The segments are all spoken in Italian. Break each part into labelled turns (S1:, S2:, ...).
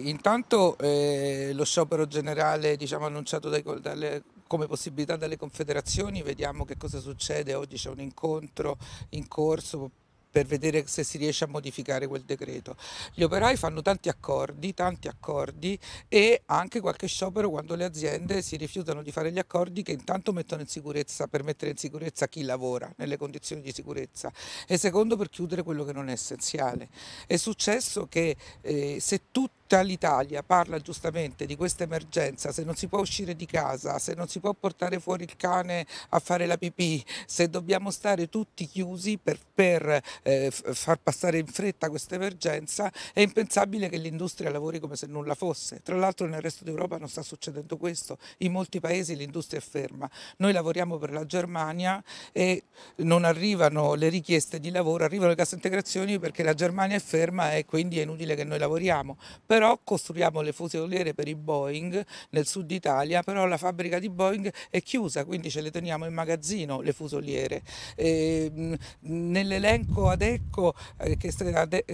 S1: Intanto eh, lo sciopero generale diciamo, annunciato dai, dalle, come possibilità dalle confederazioni, vediamo che cosa succede, oggi c'è un incontro in corso per vedere se si riesce a modificare quel decreto. Gli operai fanno tanti accordi, tanti accordi e anche qualche sciopero quando le aziende si rifiutano di fare gli accordi che intanto mettono in sicurezza per mettere in sicurezza chi lavora nelle condizioni di sicurezza e secondo per chiudere quello che non è essenziale. È successo che eh, se tutti tutta l'Italia parla giustamente di questa emergenza, se non si può uscire di casa, se non si può portare fuori il cane a fare la pipì, se dobbiamo stare tutti chiusi per, per eh, far passare in fretta questa emergenza, è impensabile che l'industria lavori come se nulla fosse. Tra l'altro nel resto d'Europa non sta succedendo questo, in molti paesi l'industria è ferma. Noi lavoriamo per la Germania e non arrivano le richieste di lavoro, arrivano le casse integrazioni perché la Germania è ferma e quindi è inutile che noi lavoriamo. Però però costruiamo le fusoliere per i Boeing nel sud Italia, però la fabbrica di Boeing è chiusa, quindi ce le teniamo in magazzino le fusoliere. Nell'elenco ADECO, eh, che,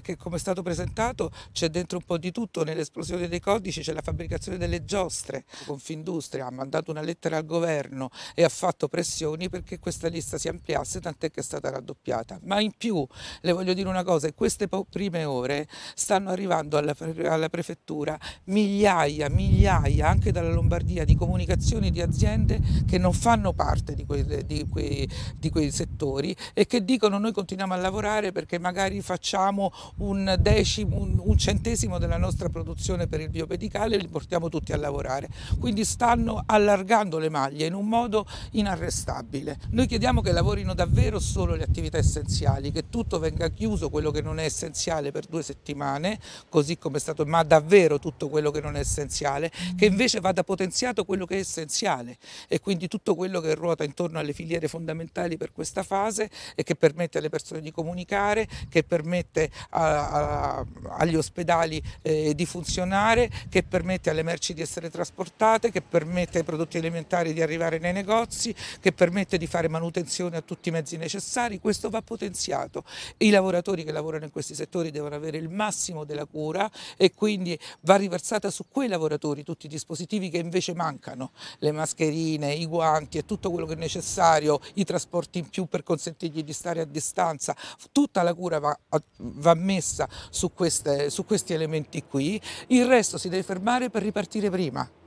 S1: che come è stato presentato, c'è dentro un po' di tutto, nell'esplosione dei codici c'è la fabbricazione delle giostre, Confindustria ha mandato una lettera al governo e ha fatto pressioni perché questa lista si ampliasse, tant'è che è stata raddoppiata. Ma in più, le voglio dire una cosa, queste prime ore stanno arrivando alla, alla prefettura migliaia, migliaia anche dalla Lombardia di comunicazioni di aziende che non fanno parte di, quelle, di, quei, di quei settori e che dicono noi continuiamo a lavorare perché magari facciamo un, decimo, un, un centesimo della nostra produzione per il biopedicale e li portiamo tutti a lavorare. Quindi stanno allargando le maglie in un modo inarrestabile. Noi chiediamo che lavorino davvero solo le attività essenziali, che tutto venga chiuso, quello che non è essenziale per due settimane, così come è stato mai ma davvero tutto quello che non è essenziale, che invece vada potenziato quello che è essenziale e quindi tutto quello che ruota intorno alle filiere fondamentali per questa fase e che permette alle persone di comunicare, che permette a, a, agli ospedali eh, di funzionare, che permette alle merci di essere trasportate, che permette ai prodotti alimentari di arrivare nei negozi, che permette di fare manutenzione a tutti i mezzi necessari, questo va potenziato. I lavoratori che lavorano in questi settori devono avere il massimo della cura e quindi quindi va riversata su quei lavoratori tutti i dispositivi che invece mancano, le mascherine, i guanti e tutto quello che è necessario, i trasporti in più per consentirgli di stare a distanza, tutta la cura va, va messa su, queste, su questi elementi qui, il resto si deve fermare per ripartire prima.